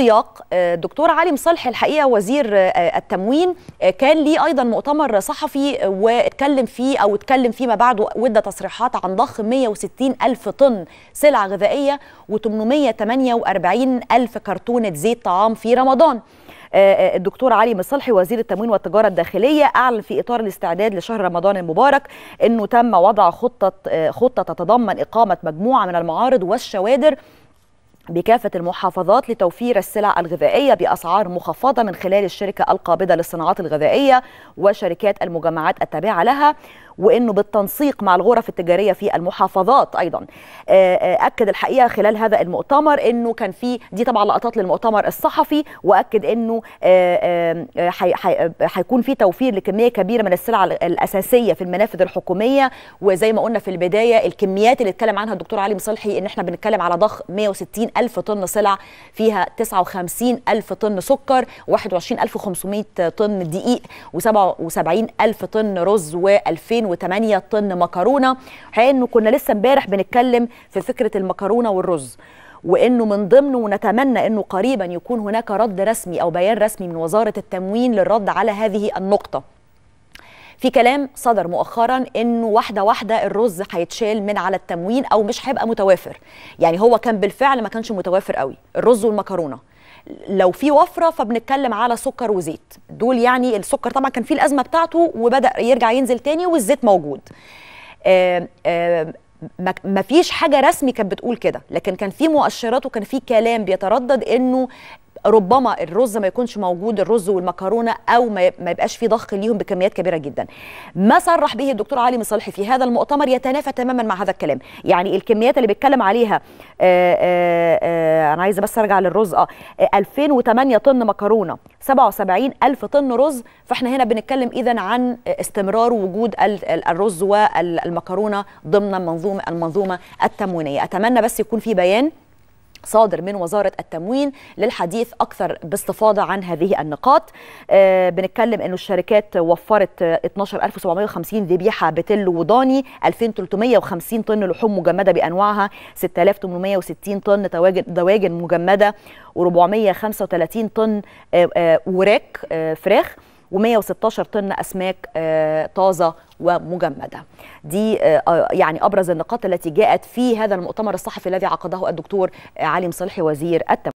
السياق آه، دكتور علي مصالح الحقيقه وزير آه، التموين آه، كان ليه ايضا مؤتمر صحفي واتكلم فيه او اتكلم فيما بعده وادى تصريحات عن ضخ 160 الف طن سلع غذائيه و848 الف كرتونه زيت طعام في رمضان الدكتور علي مصالحي وزير التموين والتجاره الداخليه اعلن في اطار الاستعداد لشهر رمضان المبارك انه تم وضع خطه خطه تتضمن اقامه مجموعه من المعارض والشوادر بكافة المحافظات لتوفير السلع الغذائية بأسعار مخفضة من خلال الشركة القابضة للصناعات الغذائية وشركات المجمعات التابعة لها وانه بالتنسيق مع الغرف التجاريه في المحافظات ايضا آه، آه، اكد الحقيقه خلال هذا المؤتمر انه كان في دي طبعا لقطات للمؤتمر الصحفي واكد انه هيكون آه، في توفير لكميه كبيره من السلع الاساسيه في المنافذ الحكوميه وزي ما قلنا في البدايه الكميات اللي اتكلم عنها الدكتور علي مصلحي ان احنا بنتكلم على ضخ 160 ألف طن سلع فيها 59 ألف طن سكر و21500 طن دقيق و77 ألف طن رز و2008 طن مكرونة حقيقة كنا لسه امبارح بنتكلم في فكرة المكرونة والرز وانه من ضمنه ونتمنى انه قريبا يكون هناك رد رسمي او بيان رسمي من وزاره التموين للرد على هذه النقطه في كلام صدر مؤخرا انه واحده واحده الرز هيتشال من على التموين او مش هيبقى متوافر يعني هو كان بالفعل ما كانش متوافر قوي الرز والمكرونه لو في وفره فبنتكلم على سكر وزيت دول يعني السكر طبعا كان فيه الازمه بتاعته وبدا يرجع ينزل تاني والزيت موجود آآ آه، آه، آآ ما فيش حاجه رسمي كانت بتقول كده لكن كان في مؤشرات وكان في كلام بيتردد انه ربما الرز ما يكونش موجود الرز والمكرونه او ما يبقاش في ضخ ليهم بكميات كبيره جدا ما صرح به الدكتور علي مصالحي في هذا المؤتمر يتنافى تماما مع هذا الكلام يعني الكميات اللي بيتكلم عليها آآ آه، آآ آه، آه، انا عايزه بس ارجع للرز اه 2008 طن مكرونه 77 الف طن رز فاحنا هنا بنتكلم اذا عن استمرار وجود الرز والمكرونه ضمن منظومه المنظومه التموينيه اتمنى بس يكون في بيان صادر من وزارة التموين للحديث أكثر باستفاضة عن هذه النقاط آه، بنتكلم أنه الشركات وفرت 12750 ذبيحة بتل وضاني 2350 طن لحوم مجمدة بأنواعها 6860 طن دواجن مجمدة و435 طن آه، آه، وراك فراخ و116 طن اسماك آه، طازه ومجمده. دي آه، آه، يعني ابرز النقاط التي جاءت في هذا المؤتمر الصحفي الذي عقده الدكتور علي مصالحي وزير التم